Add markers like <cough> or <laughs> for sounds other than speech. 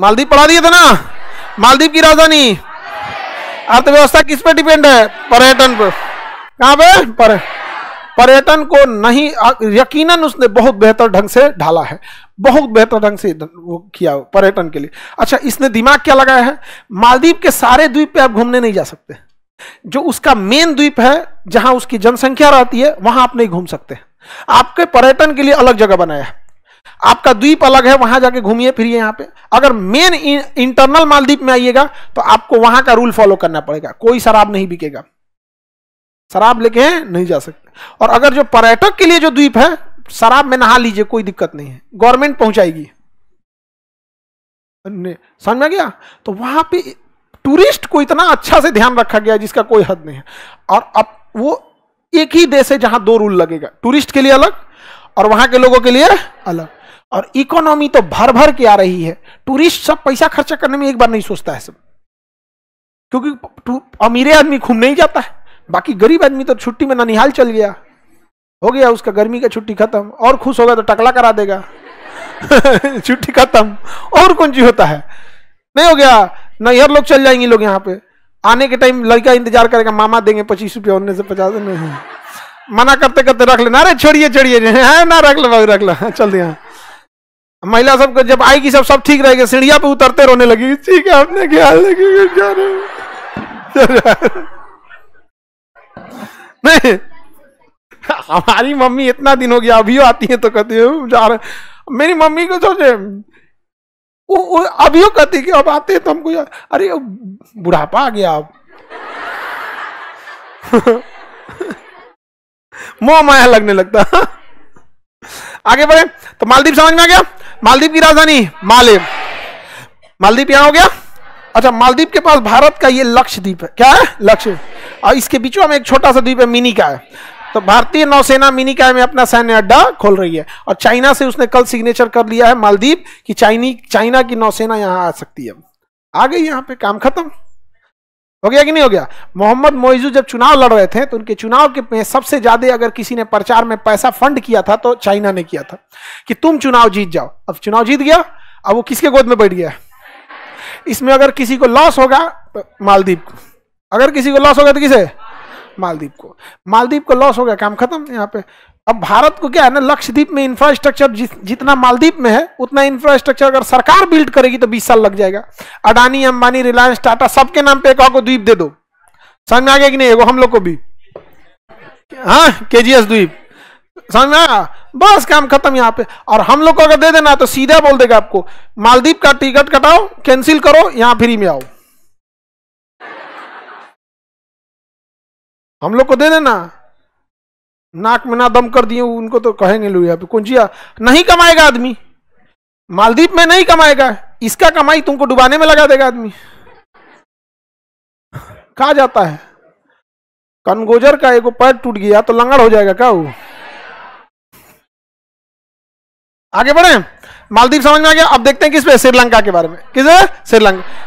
मालदीप पढ़ा दिए थे ना मालदीप की राजधानी अर्थव्यवस्था किस पे डिपेंड है पर्यटन पर कहाँ पे पर पर्यटन को नहीं यकीनन उसने बहुत बेहतर ढंग से ढाला है बहुत बेहतर ढंग से वो किया पर्यटन के लिए अच्छा इसने दिमाग क्या लगाया है मालदीव के सारे द्वीप पे आप घूमने नहीं जा सकते जो उसका मेन द्वीप है जहां उसकी जनसंख्या रहती है वहां आप नहीं घूम सकते आपके पर्यटन के लिए अलग जगह बनाया है आपका द्वीप अलग है वहां जाके घूमिए फिरिए यहाँ पे अगर मेन इंटरनल मालदीप में आइएगा तो आपको वहां का रूल फॉलो करना पड़ेगा कोई शराब नहीं बिकेगा शराब लेके नहीं जा सकते और अगर जो पर्यटक के लिए जो द्वीप है शराब में नहा लीजिए कोई दिक्कत नहीं है गवर्नमेंट पहुंचाएगी समझ में गया तो वहां पे टूरिस्ट को इतना अच्छा से ध्यान रखा गया जिसका कोई हद नहीं है और अब वो एक ही देश है जहां दो रूल लगेगा टूरिस्ट के लिए अलग और वहां के लोगों के लिए अलग और इकोनॉमी तो भर भर के आ रही है टूरिस्ट सब पैसा खर्चा करने में एक बार नहीं सोचता है सब क्योंकि अमीरे आदमी घूम नहीं जाता है बाकी गरीब आदमी तो छुट्टी में ननिहाल चल गया हो गया उसका गर्मी का छुट्टी खत्म और खुश होगा तो टकला करा देगा <laughs> छुट्टी खत्म और कौन चीज होता है नहीं हो गया नैहर लोग चल जाएंगे लोग यहाँ पे आने के टाइम लड़का इंतजार करेगा मामा देंगे पच्चीस रुपया उन्नीस से पचास मना करते करते रख लेना अरे छोड़िए छोड़िए ना रख लो रख लो हाँ, चल दिया महिला सब जब आएगी सब सब ठीक रहेगा सीढ़िया पे उतरते रोने लगेगी ठीक है आपने क्या लगेगी क्या नहीं हमारी मम्मी इतना दिन हो गया अभी आती है तो कहती है जा रहे मेरी मम्मी को सोचे अभी कहती कि अब आते हैं तो हमको अरे बुढ़ापा आ गया अब <laughs> मोह माया लगने लगता आगे बढ़े तो मालदीप समझ में आ गया मालदीप की राजधानी माले मालदीप यहां हो गया अच्छा मालदीप के पास भारत का ये लक्ष्य द्वीप है क्या है लक्ष्य और इसके बीचों में एक छोटा सा द्वीप है मिनी का है तो भारतीय नौसेना मिनी मिनिकाय में अपना सैन्य अड्डा खोल रही है और चाइना से उसने कल सिग्नेचर कर लिया है मालदीप कि चाइनी चाइना की नौसेना यहां आ सकती है आ गई यहां पे काम खत्म हो गया कि नहीं हो गया मोहम्मद मोइजू जब चुनाव लड़ रहे थे तो उनके चुनाव के में सबसे ज्यादा अगर किसी ने प्रचार में पैसा फंड किया था तो चाइना ने किया था कि तुम चुनाव जीत जाओ अब चुनाव जीत गया अब वो किसके गोद में बैठ गया इसमें अगर किसी को लॉस होगा तो मालदीप को अगर किसी को लॉस होगा तो किसे मालदीप को मालदीप को लॉस होगा काम खत्म यहाँ पे अब भारत को क्या है ना लक्षद्वीप में इंफ्रास्ट्रक्चर जितना मालदीप में है उतना इंफ्रास्ट्रक्चर अगर सरकार बिल्ड करेगी तो 20 साल लग जाएगा अडानी अंबानी रिलायंस टाटा सबके नाम पे एक और द्वीप दे दो समझ में आ गया कि नहीं एगो हम लोग को भी हाँ के जी एस द्वीप समझ में आया बस काम खत्म यहाँ पे और हम लोग को अगर दे देना तो सीधा बोल देगा आपको मालदीप का टिकट कटाओ कैंसिल करो यहाँ फ्री में आओ हम लोग को दे देना नाक में ना दम कर दिए उनको तो कहेंगे लोग यहाँ पे कुंजिया नहीं कमाएगा आदमी मालदीप में नहीं कमाएगा इसका कमाई तुमको डुबाने में लगा देगा आदमी कहा जाता है कनगोजर का एक पैर टूट गया तो लंगड़ हो जाएगा क्या वो आगे बढ़े मालदीप समझ में आ गया अब देखते हैं किस पे श्रीलंका के बारे में किस श्रीलंका